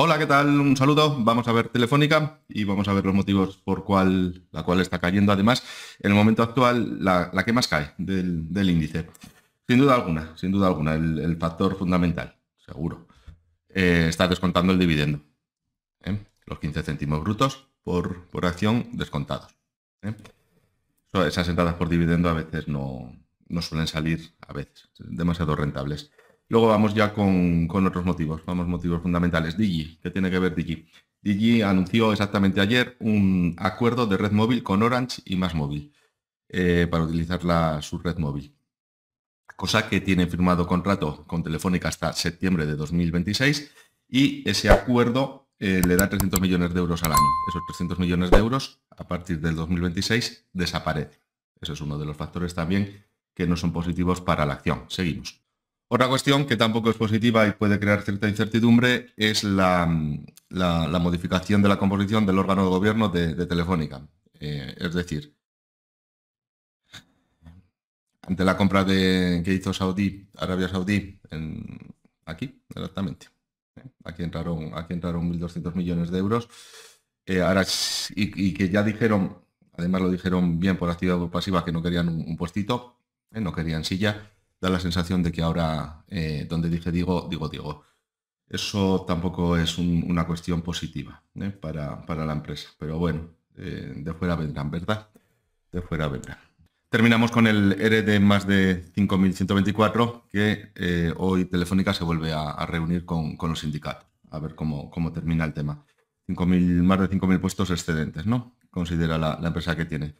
Hola, ¿qué tal? Un saludo. Vamos a ver Telefónica y vamos a ver los motivos por cual, la cual está cayendo. Además, en el momento actual, la, que más cae del, índice. Sin duda alguna, sin duda alguna, el, factor fundamental, seguro. Eh, está descontando el dividendo. ¿eh? Los 15 céntimos brutos por, por acción descontados. ¿eh? Esas entradas por dividendo a veces no, no suelen salir, a veces, demasiado rentables. Luego vamos ya con, otros motivos, vamos motivos fundamentales. Digi, ¿qué tiene que ver Digi? Digi anunció exactamente ayer un acuerdo de red móvil con Orange y Más Móvil eh, para utilizar la, su red móvil. Cosa que tiene firmado contrato con Telefónica hasta septiembre de 2026 y ese acuerdo eh, le da 300 millones de euros al año. Esos 300 millones de euros a partir del 2026 desaparecen. Eso es uno de los factores también que no son positivos para la acción. Seguimos. Otra cuestión que tampoco es positiva y puede crear cierta incertidumbre es la, modificación de la composición del órgano de gobierno de, Telefónica. Eh, es decir, ante la compra de, que hizo Saudí, Arabia Saudí, aquí, exactamente. ¿eh? Aquí, entraron, aquí entraron 1.200 millones de euros. Eh, y, que ya dijeron, además lo dijeron bien por actividad pasiva, que no querían un, puestito, no querían silla da la sensación de que ahora eh, donde dije digo, digo digo. Eso tampoco es una cuestión positiva ¿eh? para, para, la empresa. Pero bueno, eh, de fuera vendrán, ¿verdad? De fuera vendrán. Terminamos con el RD más de 5.124 que hoy Telefónica se vuelve a, reunir con, los sindicatos. A ver cómo, cómo termina el tema. 5.000, más de 5.000 puestos excedentes, ¿no? Considera la, la empresa que tiene.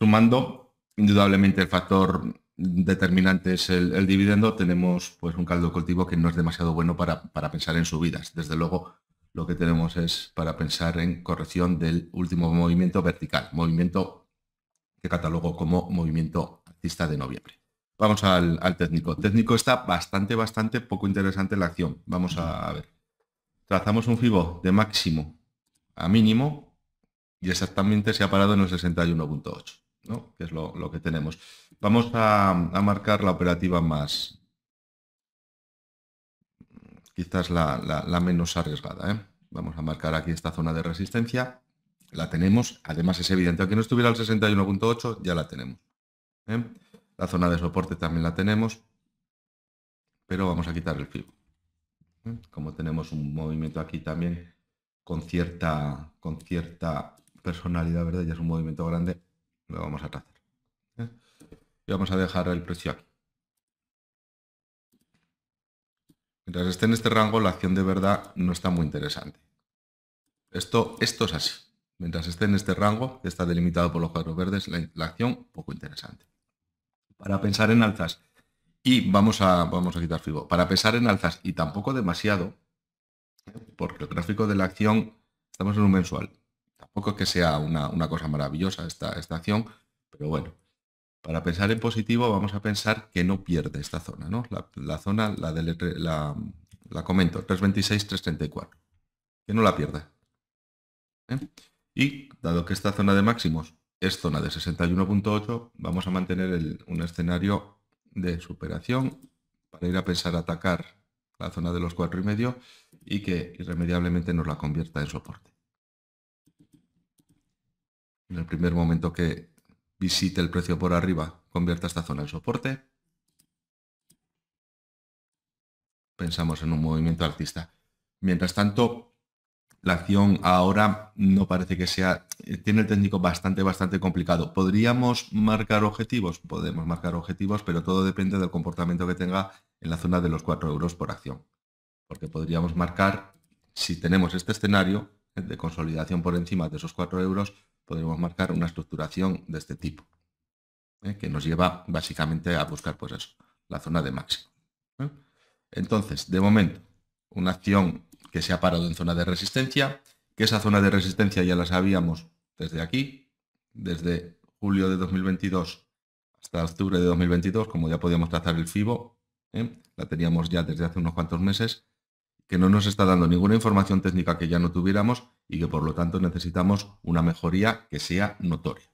sumando Indudablemente el factor determinante es el, dividendo, tenemos pues un caldo cultivo que no es demasiado bueno para, pensar en subidas. Desde luego, lo que tenemos es para pensar en corrección del último movimiento vertical, movimiento que catalogo como movimiento artista de noviembre. Vamos al, técnico. técnico está bastante, bastante poco interesante la acción. Vamos a, a ver. Trazamos un FIBO de máximo a mínimo y exactamente se ha parado en el 61.8 que es lo, que tenemos. Vamos a, marcar la operativa más, quizás la, menos arriesgada. ¿eh? Vamos a marcar aquí esta zona de resistencia. La tenemos, además es evidente, aunque no estuviera el 61.8, ya la tenemos. ¿eh? La zona de soporte también la tenemos, pero vamos a quitar el fibo. ¿eh? Como tenemos un movimiento aquí también con cierta, con cierta personalidad, ¿verdad? Ya es un movimiento grande, vamos a trazar. ¿eh? Y vamos a dejar el precio aquí. Mientras esté en este rango, la acción de verdad no está muy interesante. Esto, esto es así. Mientras esté en este rango, que está delimitado por los cuadros verdes, la, acción poco interesante. Para pensar en alzas, y vamos a, vamos a quitar Fibo. Para pensar en alzas, y tampoco demasiado, ¿eh? porque el gráfico de la acción, estamos en un mensual, Tampoco que sea una, cosa maravillosa esta, esta acción, pero bueno, para pensar en positivo vamos a pensar que no pierde esta zona, ¿no? La, zona, la, del, la, la, comento, 326, 334, que no la pierda. ¿eh? Y dado que esta zona de máximos es zona de 61.8, vamos a mantener un escenario de superación para ir a pensar atacar la zona de los 4,5 y que irremediablemente nos la convierta en soporte. En el primer momento que visite el precio por arriba, convierta esta zona en soporte. Pensamos en un movimiento artista. Mientras tanto, la acción ahora no parece que sea, eh, tiene el técnico bastante, bastante complicado. ¿Podríamos marcar objetivos? Podemos marcar objetivos, pero todo depende del comportamiento que tenga en la zona de los 4 euros por acción. Porque podríamos marcar, si tenemos este escenario de consolidación por encima de esos 4 euros, podríamos marcar una estructuración de este tipo, ¿eh? que nos lleva básicamente a buscar pues eso, la zona de máximo. ¿eh? Entonces, de momento, una acción que se ha parado en zona de resistencia, que esa zona de resistencia ya la sabíamos desde aquí, desde julio de 2022 hasta octubre de 2022, como ya podíamos trazar el FIBO, ¿eh? la teníamos ya desde hace unos cuantos meses, que no nos está dando ninguna información técnica que ya no tuviéramos y que por lo tanto necesitamos una mejoría que sea notoria.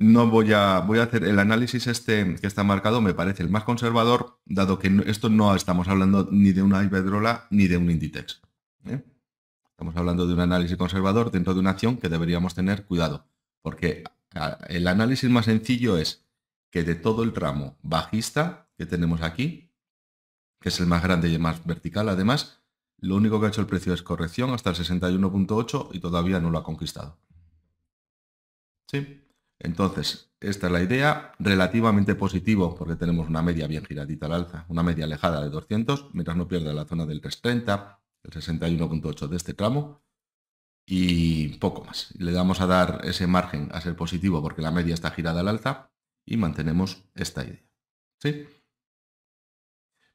No voy a, voy a hacer el análisis este que está marcado, me parece el más conservador, dado que esto no estamos hablando ni de una Iberdrola ni de un Inditex. ¿eh? Estamos hablando de un análisis conservador dentro de una acción que deberíamos tener cuidado, porque el análisis más sencillo es que de todo el tramo bajista que tenemos aquí, que es el más grande y el más vertical. Además, lo único que ha hecho el precio es corrección hasta el 61.8 y todavía no lo ha conquistado. ¿Sí? Entonces, esta es la idea, relativamente positivo porque tenemos una media bien giradita al alza, una media alejada de 200, mientras no pierda la zona del 330, el 61.8 de este tramo y poco más. Le damos a dar ese margen a ser positivo porque la media está girada al alza y mantenemos esta idea. ¿Sí?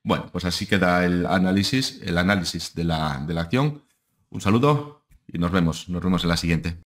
Bueno, pues así queda el análisis, el análisis de la, de la acción. Un saludo y nos vemos, nos vemos en la siguiente.